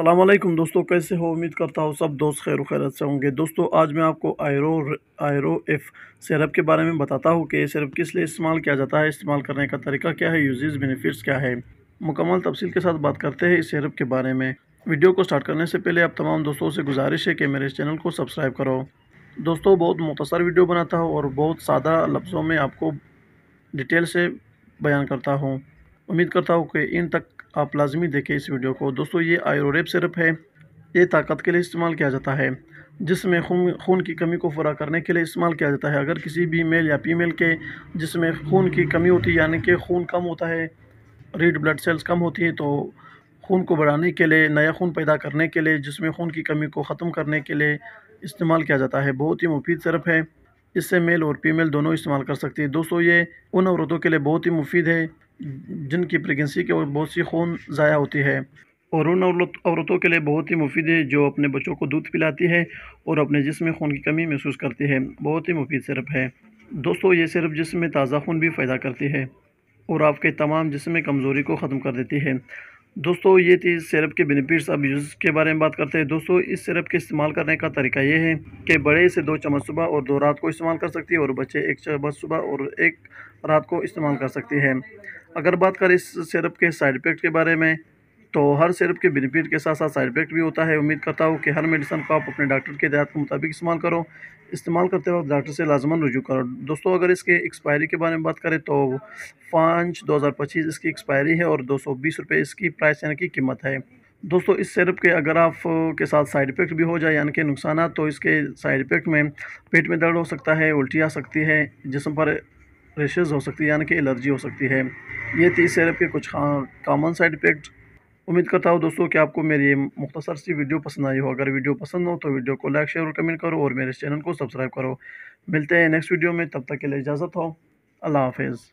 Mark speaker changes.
Speaker 1: अल्लाम दोस्तों कैसे हो उम्मीद करता हूँ सब दोस्त खैर खैरत से होंगे दोस्तों आज मैं आपको आयरो आयरो एफ़ सिरप के बारे में बताता हूँ कि ये सिरप किस लिए इस्तेमाल किया जाता है इस्तेमाल करने का तरीका क्या है यूजेज़ बेनिफिट्स क्या है मुकम्मल तफसील के साथ बात करते हैं इस सिरप के बारे में वीडियो को स्टार्ट करने से पहले आप तमाम दोस्तों से गुजारिश है कि मेरे चैनल को सब्सक्राइब करो दोस्तों बहुत मुख्तर वीडियो बनाता हूँ और बहुत सादा लफ्ज़ों में आपको डिटेल से बयान करता हूँ उम्मीद करता हूँ कि इन तक आप लाजमी देखें इस वीडियो को दोस्तों ये आयोरेप सिरप है ये ताकत के लिए इस्तेमाल किया जाता है जिसमें खून खून की कमी को पूरा करने के लिए इस्तेमाल किया जाता है अगर किसी भी मेल या फीमेल के जिसमें खून की कमी होती है यानी कि खून कम होता है रेड ब्लड सेल्स कम होती है तो खून को बढ़ाने के लिए नया खून पैदा करने के लिए जिसमें खून की कमी को ख़त्म करने के लिए इस्तेमाल किया जाता है बहुत ही मुफीद सिरप है इससे मेल और फीमेल दोनों इस्तेमाल कर सकती है दोस्तों ये उन औरतों के लिए बहुत ही मुफीद है जिनकी प्रेगनेंसी के बहुत सी खून ज़ाया होती है और उन औरतों के लिए बहुत ही मुफीद है जो अपने बच्चों को दूध पिलाती है और अपने जिसम खून की कमी महसूस करती है बहुत ही मुफीद सिरप है दोस्तों ये सिरप जिसम में ताज़ा खून भी फ़ायदा करती है और आपके तमाम जिसम कमज़ोरी को ख़त्म कर देती है दोस्तों ये थी सिरप के बेनिफिट्स अब यूज़ के बारे में बात करते हैं दोस्तों इस सिरप के इस्तेमाल करने का तरीका ये है कि बड़े से दो चम्मच सुबह और दो रात को इस्तेमाल कर सकती है और बच्चे एक चम्मच सुबह और एक रात को इस्तेमाल कर सकती है अगर बात करें इस सिरप के साइड इफेक्ट के बारे में तो हर सिरप के बेनिफिट के साथ साथ साइड इफेक्ट भी होता है उम्मीद करता हूँ कि हर मेडिसन को आप अपने डॉक्टर के हदायत के मुताबिक इस्तेमाल करो इस्तेमाल करते वक्त डॉक्टर से लाजमन रजू करो दोस्तों अगर इसके एक्सपायरी के बारे में बात करें तो पाँच दो हज़ार पच्चीस इसकी एक्सपायरी है और दो सौ बीस रुपये इसकी प्राइस यानी कि कीमत है दोस्तों इस सिरप के अगर आप के साथ साइड इफ़ेक्ट भी हो जाए यानी कि नुकसान तो इसके साइड इफ़ेक्ट में पेट में दर्द हो सकता है उल्टी आ सकती है जिसम पर रेशेज़ हो सकती है यानी कि एलर्जी हो सकती है ये थी इस के कुछ कॉमन साइड इफेक्ट उम्मीद करता हूँ दोस्तों कि आपको मेरी ये मुख्तसर सी वीडियो पसंद आई हो अगर वीडियो पसंद हो तो वीडियो को लाइक शेयर और कमेंट करो और मेरे चैनल को सब्सक्राइब करो मिलते हैं नेक्स्ट वीडियो में तब तक के लिए इजाज़त हो अल्लाह हाफिज़